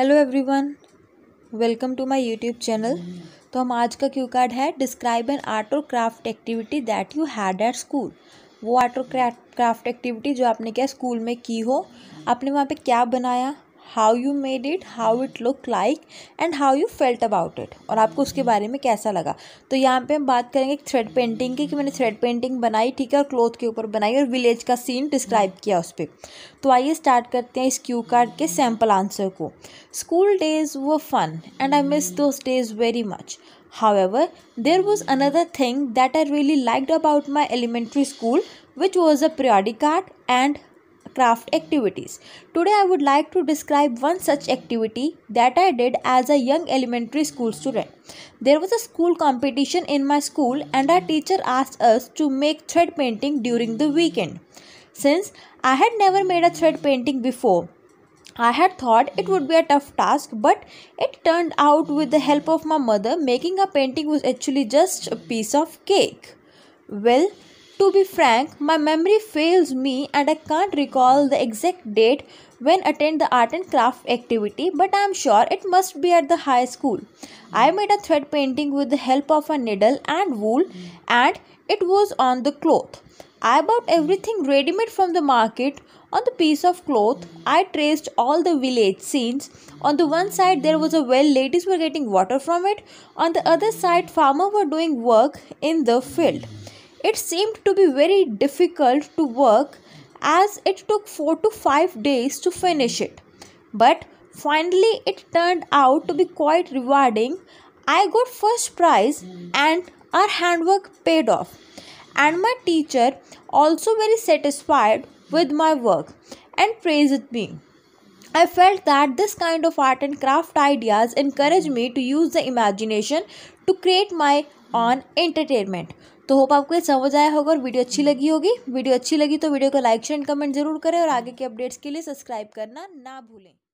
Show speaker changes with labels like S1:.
S1: Hello everyone welcome to my YouTube channel तो हम आज का क्यू कार्ड है डिस्क्राइब एन आर्ट और craft activity that you had at school वो आर्ट और क्राफ्ट एक्टिविटी जो आपने क्या स्कूल में की हो आपने वहाँ पे क्या बनाया how you made it how it look like and how you felt about it और आपको उसके बारे में कैसा लगा तो यहाँ पे हम बात करेंगे एक थ्रेड पेंटिंग की कि मैंने थ्रेड पेंटिंग बनाई ठीक है और क्लोथ के ऊपर बनाई और विलेज का सीन डिस्क्राइब किया उस पर तो आइए स्टार्ट करते हैं इस क्यू कार्ड के सैम्पल आंसर को school days were fun and I miss those days very much however there was another thing that I really liked about my elementary school which was a periodic card and craft activities. Today I would like to describe one such activity that I did as a young elementary school student. There was a school competition in my school and our teacher asked us to make thread painting during the weekend. Since I had never made a thread painting before, I had thought it would be a tough task, but it turned out with the help of my mother, making a painting was actually just a piece of cake. Well, to be frank, my memory fails me and I can't recall the exact date when attend the art and craft activity, but I am sure it must be at the high school. I made a thread painting with the help of a needle and wool and it was on the cloth. I bought everything ready-made from the market. On the piece of cloth, I traced all the village scenes. On the one side, there was a well, ladies were getting water from it. On the other side, farmers were doing work in the field. It seemed to be very difficult to work as it took 4 to 5 days to finish it. But finally it turned out to be quite rewarding. I got first prize and our handwork paid off. And my teacher also very satisfied with my work and praised me. I felt that this kind of art and craft ideas encourage me to use the imagination to create my own entertainment. तो hope आपको ये समझ आया होगा और video अच्छी लगी होगी वीडियो अच्छी लगी तो वीडियो को लाइक शेयर एंड कमेंट जरूर करें और आगे के अपडेट्स के लिए सब्सक्राइब करना ना भूलें